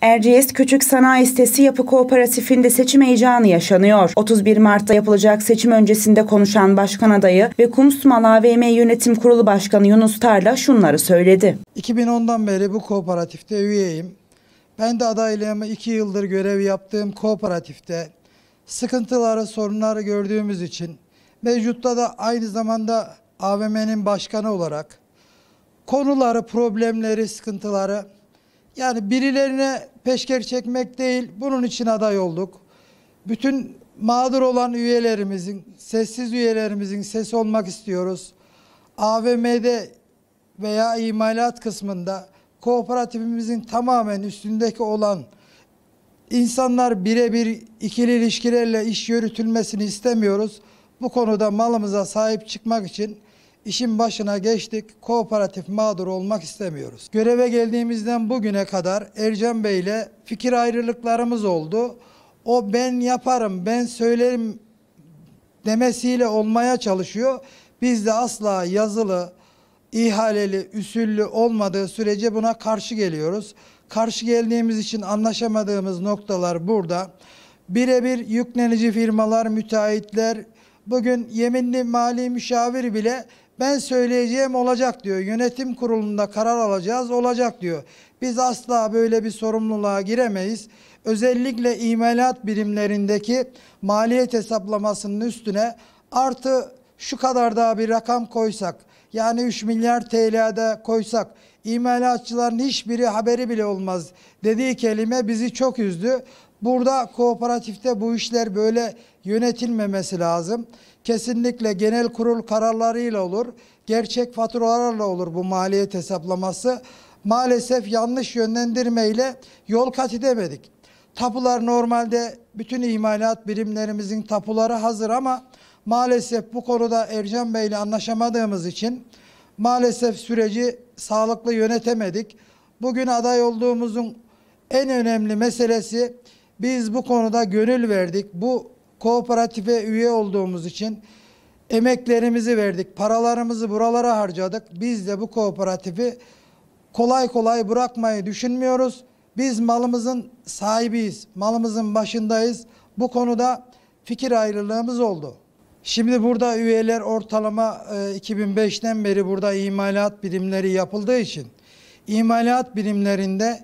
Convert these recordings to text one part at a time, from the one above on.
Erciyes Küçük Sanayi Sitesi Yapı Kooperatifinde seçim heyecanı yaşanıyor. 31 Mart'ta yapılacak seçim öncesinde konuşan başkan adayı ve Kumsmal AVM Yönetim Kurulu Başkanı Yunus Tarla şunları söyledi. 2010'dan beri bu kooperatifte üyeyim. Ben de adaylığımı 2 yıldır görev yaptığım kooperatifte sıkıntıları, sorunları gördüğümüz için mevcutta da aynı zamanda AVM'nin başkanı olarak konuları, problemleri, sıkıntıları yani birilerine peşker çekmek değil, bunun için aday olduk. Bütün mağdur olan üyelerimizin, sessiz üyelerimizin sesi olmak istiyoruz. AVM'de veya imalat kısmında kooperatifimizin tamamen üstündeki olan insanlar birebir ikili ilişkilerle iş yürütülmesini istemiyoruz. Bu konuda malımıza sahip çıkmak için İşin başına geçtik. Kooperatif mağdur olmak istemiyoruz. Göreve geldiğimizden bugüne kadar Ercan Bey ile fikir ayrılıklarımız oldu. O ben yaparım, ben söylerim demesiyle olmaya çalışıyor. Biz de asla yazılı, ihaleli, üsüllü olmadığı sürece buna karşı geliyoruz. Karşı geldiğimiz için anlaşamadığımız noktalar burada. Birebir yüklenici firmalar, müteahhitler, bugün yeminli mali müşavir bile ben söyleyeceğim olacak diyor. Yönetim kurulunda karar alacağız olacak diyor. Biz asla böyle bir sorumluluğa giremeyiz. Özellikle imalat birimlerindeki maliyet hesaplamasının üstüne artı şu kadar daha bir rakam koysak yani 3 milyar TL'de koysak imalatçıların hiçbiri haberi bile olmaz dediği kelime bizi çok üzdü. Burada kooperatifte bu işler böyle yönetilmemesi lazım. Kesinlikle genel kurul kararlarıyla olur, gerçek faturalarla olur bu maliyet hesaplaması. Maalesef yanlış yönlendirmeyle yol kat edemedik. Tapular normalde bütün imalat birimlerimizin tapuları hazır ama maalesef bu konuda Ercan Bey ile anlaşamadığımız için maalesef süreci sağlıklı yönetemedik. Bugün aday olduğumuzun en önemli meselesi biz bu konuda gönül verdik. Bu kooperatife üye olduğumuz için emeklerimizi verdik, paralarımızı buralara harcadık. Biz de bu kooperatifi kolay kolay bırakmayı düşünmüyoruz. Biz malımızın sahibiyiz, malımızın başındayız. Bu konuda fikir ayrılığımız oldu. Şimdi burada üyeler ortalama 2005'ten e, beri burada imalat birimleri yapıldığı için imalat birimlerinde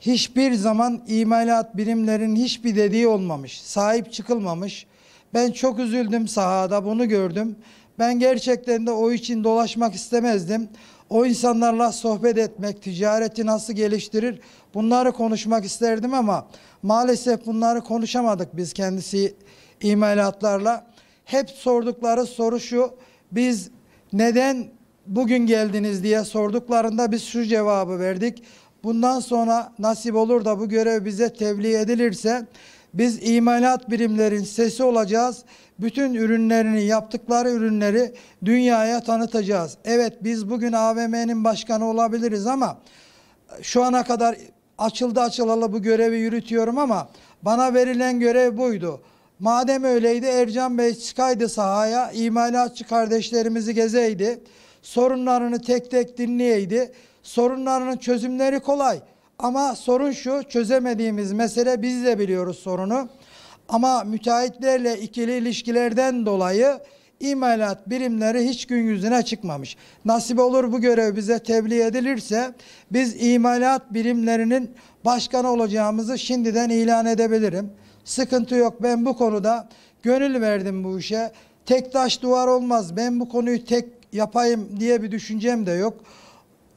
hiçbir zaman imalat birimlerin hiçbir dediği olmamış. Sahip çıkılmamış. Ben çok üzüldüm sahada bunu gördüm. Ben gerçekten de o için dolaşmak istemezdim. O insanlarla sohbet etmek, ticareti nasıl geliştirir bunları konuşmak isterdim ama maalesef bunları konuşamadık biz kendisi imalatlarla. Hep sordukları soru şu, biz neden bugün geldiniz diye sorduklarında biz şu cevabı verdik. Bundan sonra nasip olur da bu görev bize tebliğ edilirse biz imalat birimlerin sesi olacağız. Bütün ürünlerini, yaptıkları ürünleri dünyaya tanıtacağız. Evet biz bugün AVM'nin başkanı olabiliriz ama şu ana kadar açıldı açılalı bu görevi yürütüyorum ama bana verilen görev buydu. Madem öyleydi Ercan Bey çıkaydı sahaya, imalatçı kardeşlerimizi gezeydi sorunlarını tek tek dinleyeydi. Sorunlarının çözümleri kolay ama sorun şu çözemediğimiz mesele biz de biliyoruz sorunu. Ama müteahhitlerle ikili ilişkilerden dolayı imalat birimleri hiç gün yüzüne çıkmamış. Nasip olur bu görev bize tebliğ edilirse biz imalat birimlerinin başkanı olacağımızı şimdiden ilan edebilirim. Sıkıntı yok ben bu konuda gönül verdim bu işe. Tek taş duvar olmaz. Ben bu konuyu tek yapayım diye bir düşüncem de yok.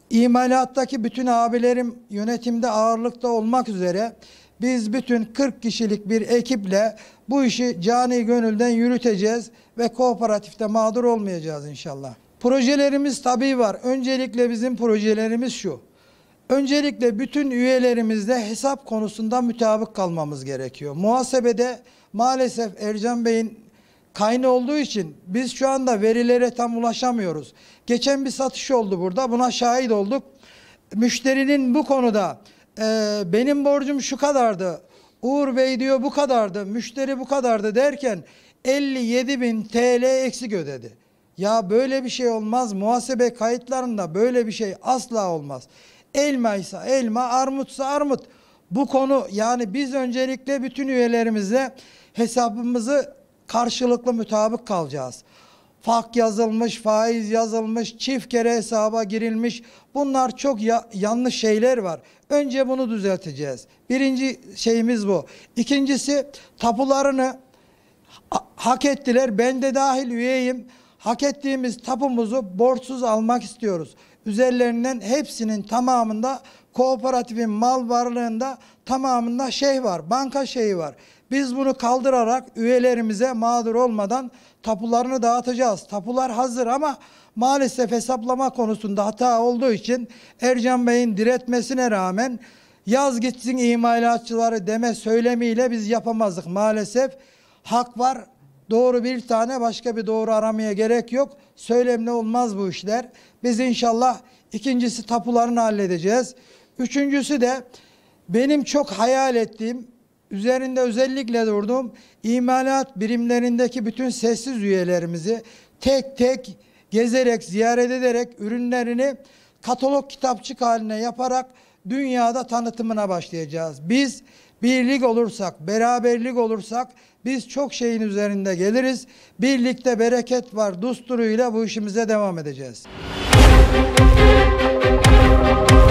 İmalattaki bütün abilerim yönetimde ağırlıkta olmak üzere biz bütün 40 kişilik bir ekiple bu işi cani gönülden yürüteceğiz ve kooperatifte mağdur olmayacağız inşallah. Projelerimiz tabii var. Öncelikle bizim projelerimiz şu. Öncelikle bütün üyelerimizde hesap konusunda mütabık kalmamız gerekiyor. Muhasebede maalesef Ercan Bey'in kayna olduğu için biz şu anda verilere tam ulaşamıyoruz. Geçen bir satış oldu burada. Buna şahit olduk. Müşterinin bu konuda e, benim borcum şu kadardı. Uğur Bey diyor bu kadardı. Müşteri bu kadardı derken 57 bin TL eksik ödedi. Ya böyle bir şey olmaz. Muhasebe kayıtlarında böyle bir şey asla olmaz. Elma ise elma, armutsa armut. Bu konu yani biz öncelikle bütün üyelerimizle hesabımızı karşılıklı mütabık kalacağız. Fak yazılmış, faiz yazılmış, çift kere hesaba girilmiş. Bunlar çok ya yanlış şeyler var. Önce bunu düzelteceğiz. Birinci şeyimiz bu. İkincisi tapularını hak ettiler. Ben de dahil üyeyim. Hak ettiğimiz tapumuzu borçsuz almak istiyoruz. Üzerlerinden hepsinin tamamında kooperatifin mal varlığında tamamında şey var, banka şeyi var. Biz bunu kaldırarak üyelerimize mağdur olmadan tapularını dağıtacağız. Tapular hazır ama maalesef hesaplama konusunda hata olduğu için Ercan Bey'in diretmesine rağmen yaz gitsin imalatçıları deme söylemiyle biz yapamazdık maalesef. Hak var, doğru bir tane başka bir doğru aramaya gerek yok. Söylemle olmaz bu işler. Biz inşallah ikincisi tapularını halledeceğiz. Üçüncüsü de benim çok hayal ettiğim, üzerinde özellikle durduğum imalat birimlerindeki bütün sessiz üyelerimizi tek tek gezerek, ziyaret ederek ürünlerini katalog kitapçık haline yaparak dünyada tanıtımına başlayacağız. Biz birlik olursak, beraberlik olursak biz çok şeyin üzerinde geliriz. Birlikte bereket var. Dusturuyla bu işimize devam edeceğiz. Müzik